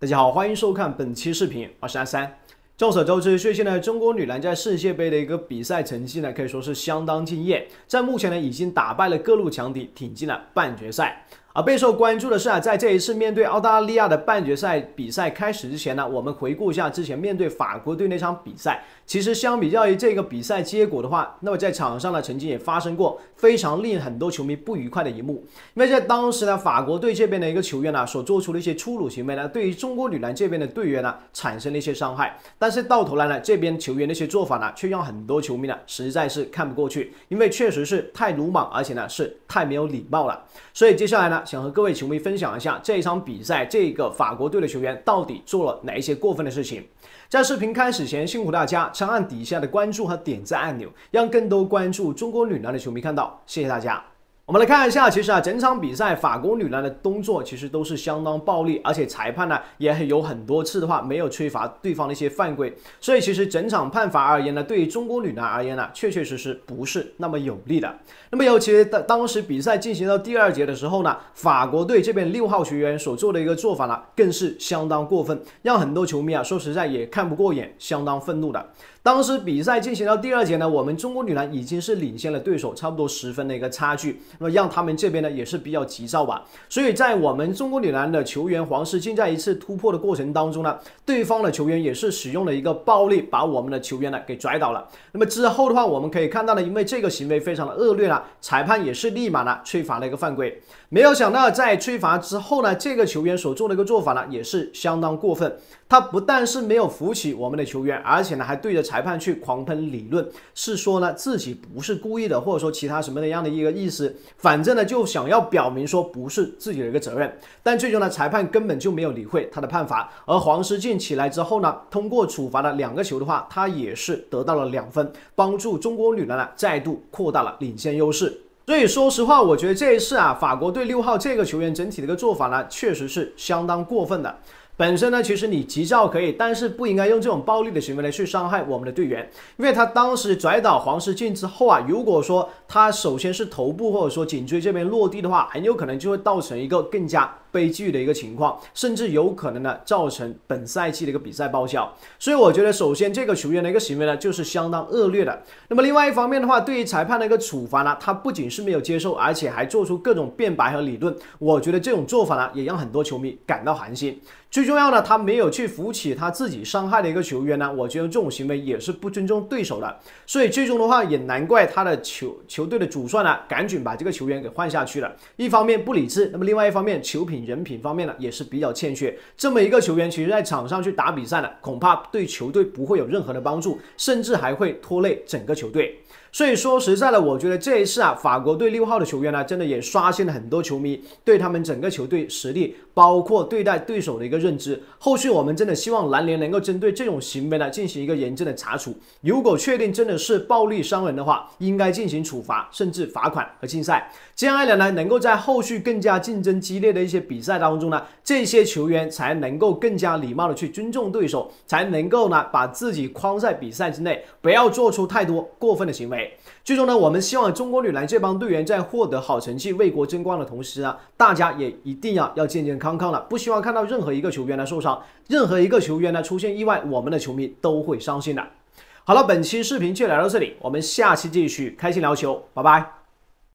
大家好，欢迎收看本期视频，我是阿三。众所周知，最近呢，中国女篮在世界杯的一个比赛成绩呢，可以说是相当敬业，在目前呢，已经打败了各路强敌，挺进了半决赛。而备受关注的是啊，在这一次面对澳大利亚的半决赛比赛开始之前呢，我们回顾一下之前面对法国队那场比赛。其实相比较于这个比赛结果的话，那么在场上呢，曾经也发生过非常令很多球迷不愉快的一幕。因为在当时呢，法国队这边的一个球员呢，所做出的一些粗鲁行为呢，对于中国女篮这边的队员呢，产生了一些伤害。但是到头来呢，这边球员的一些做法呢，却让很多球迷呢，实在是看不过去，因为确实是太鲁莽，而且呢是太没有礼貌了。所以接下来呢。想和各位球迷分享一下这一场比赛，这个法国队的球员到底做了哪一些过分的事情？在视频开始前，辛苦大家长按底下的关注和点赞按钮，让更多关注中国女篮的球迷看到。谢谢大家。我们来看一下，其实啊，整场比赛法国女篮的动作其实都是相当暴力，而且裁判呢也很有很多次的话没有吹罚对方的一些犯规，所以其实整场判罚而言呢，对于中国女篮而言呢，确确实实不是那么有利的。那么尤其当当时比赛进行到第二节的时候呢，法国队这边六号球员所做的一个做法呢，更是相当过分，让很多球迷啊说实在也看不过眼，相当愤怒的。当时比赛进行到第二节呢，我们中国女篮已经是领先了对手差不多十分的一个差距，那么让他们这边呢也是比较急躁吧。所以在我们中国女篮的球员黄思静在一次突破的过程当中呢，对方的球员也是使用了一个暴力，把我们的球员呢给拽倒了。那么之后的话，我们可以看到呢，因为这个行为非常的恶劣呢，裁判也是立马呢吹罚了一个犯规。没有想到在吹罚之后呢，这个球员所做的一个做法呢也是相当过分。他不但是没有扶起我们的球员，而且呢还对着裁判去狂喷理论，是说呢自己不是故意的，或者说其他什么的样的一个意思，反正呢就想要表明说不是自己的一个责任。但最终呢，裁判根本就没有理会他的判罚。而黄思静起来之后呢，通过处罚了两个球的话，他也是得到了两分，帮助中国女篮呢再度扩大了领先优势。所以说实话，我觉得这一次啊，法国队六号这个球员整体的一个做法呢，确实是相当过分的。本身呢，其实你急躁可以，但是不应该用这种暴力的行为来去伤害我们的队员，因为他当时拽倒黄石进之后啊，如果说他首先是头部或者说颈椎这边落地的话，很有可能就会造成一个更加。悲剧的一个情况，甚至有可能呢造成本赛季的一个比赛报销。所以我觉得，首先这个球员的一个行为呢，就是相当恶劣的。那么另外一方面的话，对于裁判的一个处罚呢，他不仅是没有接受，而且还做出各种辩白和理论。我觉得这种做法呢，也让很多球迷感到寒心。最重要呢，他没有去扶起他自己伤害的一个球员呢。我觉得这种行为也是不尊重对手的。所以最终的话，也难怪他的球球队的主帅呢，赶紧把这个球员给换下去了。一方面不理智，那么另外一方面球品。人品方面呢也是比较欠缺，这么一个球员其实在场上去打比赛呢，恐怕对球队不会有任何的帮助，甚至还会拖累整个球队。所以说实在的，我觉得这一次啊，法国队六号的球员呢，真的也刷新了很多球迷对他们整个球队实力，包括对待对手的一个认知。后续我们真的希望蓝联能够针对这种行为呢进行一个严正的查处。如果确定真的是暴力伤人的话，应该进行处罚，甚至罚款和禁赛。这样一来呢，能够在后续更加竞争激烈的一些。比赛当中呢，这些球员才能够更加礼貌的去尊重对手，才能够呢把自己框在比赛之内，不要做出太多过分的行为。最终呢，我们希望中国女篮这帮队员在获得好成绩、为国争光的同时啊，大家也一定要要健健康康的，不希望看到任何一个球员呢受伤，任何一个球员呢出现意外，我们的球迷都会伤心的。好了，本期视频就聊到这里，我们下期继续开心聊球，拜拜。